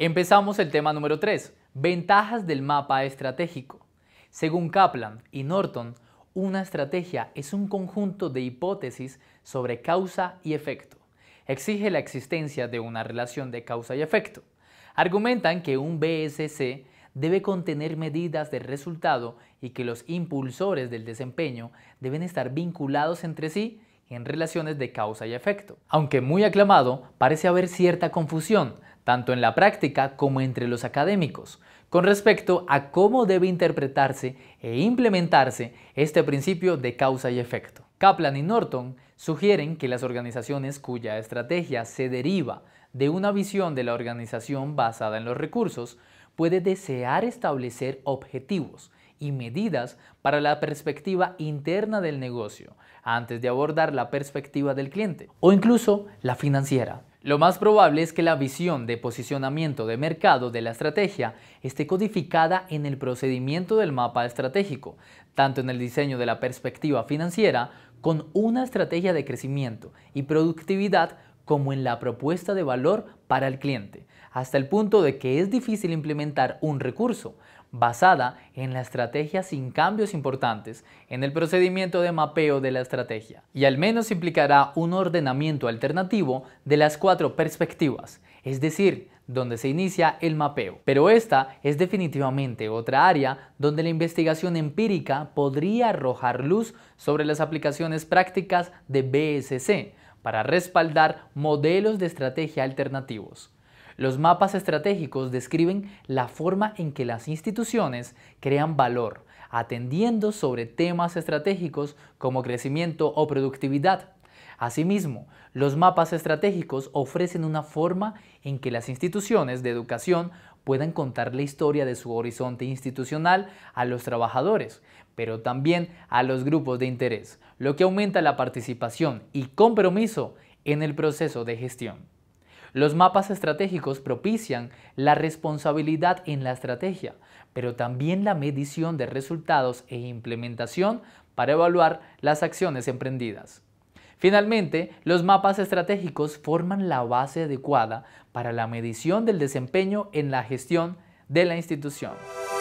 Empezamos el tema número 3, ventajas del mapa estratégico. Según Kaplan y Norton, una estrategia es un conjunto de hipótesis sobre causa y efecto. Exige la existencia de una relación de causa y efecto. Argumentan que un BSC debe contener medidas de resultado y que los impulsores del desempeño deben estar vinculados entre sí en relaciones de causa y efecto. Aunque muy aclamado, parece haber cierta confusión, tanto en la práctica como entre los académicos, con respecto a cómo debe interpretarse e implementarse este principio de causa y efecto. Kaplan y Norton sugieren que las organizaciones cuya estrategia se deriva de una visión de la organización basada en los recursos puede desear establecer objetivos y medidas para la perspectiva interna del negocio antes de abordar la perspectiva del cliente o incluso la financiera lo más probable es que la visión de posicionamiento de mercado de la estrategia esté codificada en el procedimiento del mapa estratégico, tanto en el diseño de la perspectiva financiera, con una estrategia de crecimiento y productividad como en la propuesta de valor para el cliente, hasta el punto de que es difícil implementar un recurso, basada en la estrategia sin cambios importantes en el procedimiento de mapeo de la estrategia, y al menos implicará un ordenamiento alternativo de las cuatro perspectivas, es decir, donde se inicia el mapeo. Pero esta es definitivamente otra área donde la investigación empírica podría arrojar luz sobre las aplicaciones prácticas de BSC para respaldar modelos de estrategia alternativos. Los mapas estratégicos describen la forma en que las instituciones crean valor, atendiendo sobre temas estratégicos como crecimiento o productividad. Asimismo, los mapas estratégicos ofrecen una forma en que las instituciones de educación puedan contar la historia de su horizonte institucional a los trabajadores, pero también a los grupos de interés, lo que aumenta la participación y compromiso en el proceso de gestión. Los mapas estratégicos propician la responsabilidad en la estrategia, pero también la medición de resultados e implementación para evaluar las acciones emprendidas. Finalmente, los mapas estratégicos forman la base adecuada para la medición del desempeño en la gestión de la institución.